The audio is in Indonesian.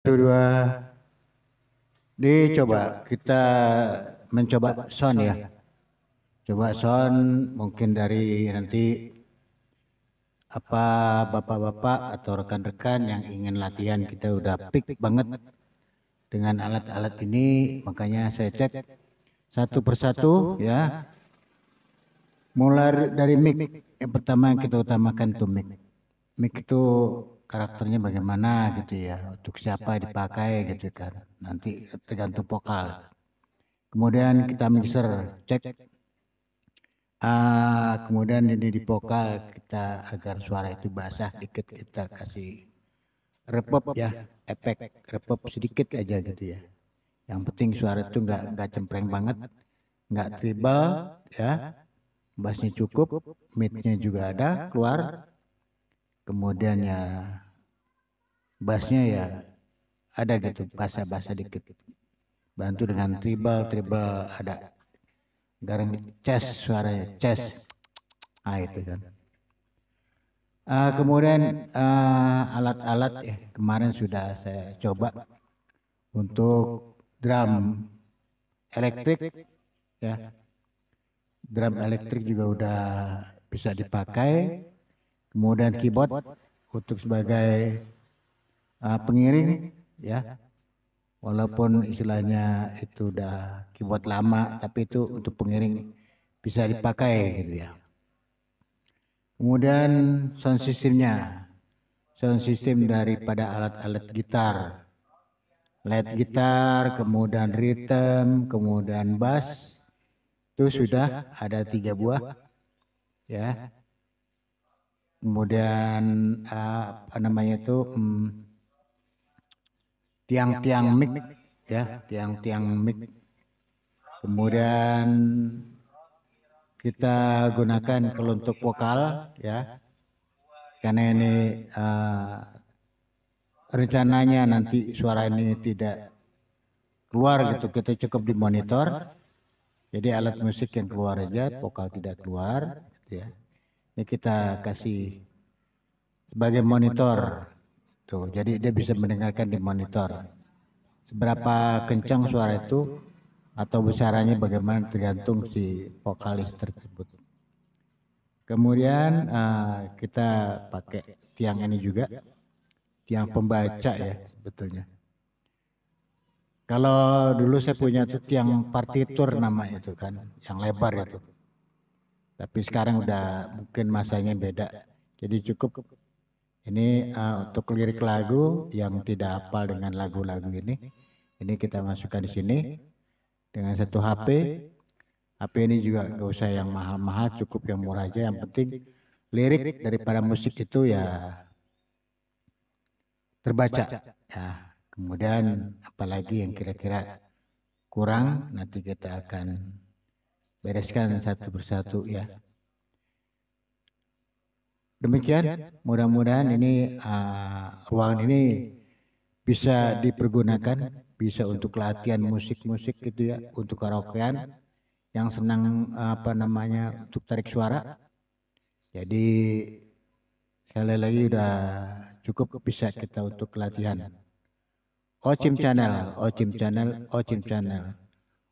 satu dua dicoba kita mencoba sound ya coba sound mungkin dari nanti apa bapak-bapak atau rekan-rekan yang ingin latihan kita udah pick banget dengan alat-alat ini makanya saya cek satu persatu ya mulai dari mic yang pertama yang kita utamakan itu mic mic itu karakternya bagaimana gitu ya untuk siapa dipakai gitu kan nanti tergantung vokal kemudian kita mixer cek uh, kemudian ini di vokal kita agar suara itu basah dikit kita kasih repop ya efek repop sedikit aja gitu ya yang penting suara itu nggak nggak cempreng banget nggak tribal ya bassnya cukup midnya juga ada keluar kemudian ya bassnya ya, ya ada gitu, gitu bahasa-bahasa dikit bantu dengan tribal tribal ada garang chess suaranya chess ah itu ah, kan uh, kemudian alat-alat uh, ya kemarin sudah saya coba untuk drum elektrik ya. ya drum elektrik juga udah bisa dipakai kemudian keyboard untuk sebagai uh, pengiring ya walaupun istilahnya itu udah keyboard lama tapi itu untuk pengiring bisa dipakai gitu ya kemudian sound systemnya sound system daripada alat-alat gitar led gitar kemudian rhythm kemudian bass itu sudah ada tiga buah ya kemudian uh, apa namanya itu hmm, tiang-tiang um, mic ya, ya tiang-tiang mic kemudian kita gunakan kalau untuk vokal ya karena ini uh, rencananya nanti suara ini tidak keluar gitu kita cukup dimonitor jadi alat musik yang keluar aja vokal tidak keluar gitu ya ya kita ya, kasih sebagai monitor tuh jadi dia bisa mendengarkan di monitor seberapa kencang suara itu atau besarannya bagaimana tergantung si vokalis tersebut kemudian uh, kita pakai tiang ini juga tiang pembaca ya, ya sebetulnya kalau dulu saya punya tuh tiang partitur nama itu kan, kan yang lebar itu tapi sekarang udah mungkin masanya beda jadi cukup ini uh, untuk lirik lagu yang tidak hafal dengan lagu-lagu ini ini kita masukkan di sini dengan satu HP HP ini juga nggak usah yang mahal-mahal cukup yang murah aja yang penting lirik daripada musik itu ya terbaca ya kemudian apalagi yang kira-kira kurang nanti kita akan bereskan satu persatu ya. ya. Demikian, mudah-mudahan ini uh, ruangan ini bisa dipergunakan, bisa untuk latihan musik-musik gitu ya, untuk karaokean yang senang apa namanya untuk tarik suara. Jadi sekali lagi udah cukup bisa kita untuk latihan. Ocim Channel, Ocim Channel, Ocim Channel. Ocim channel.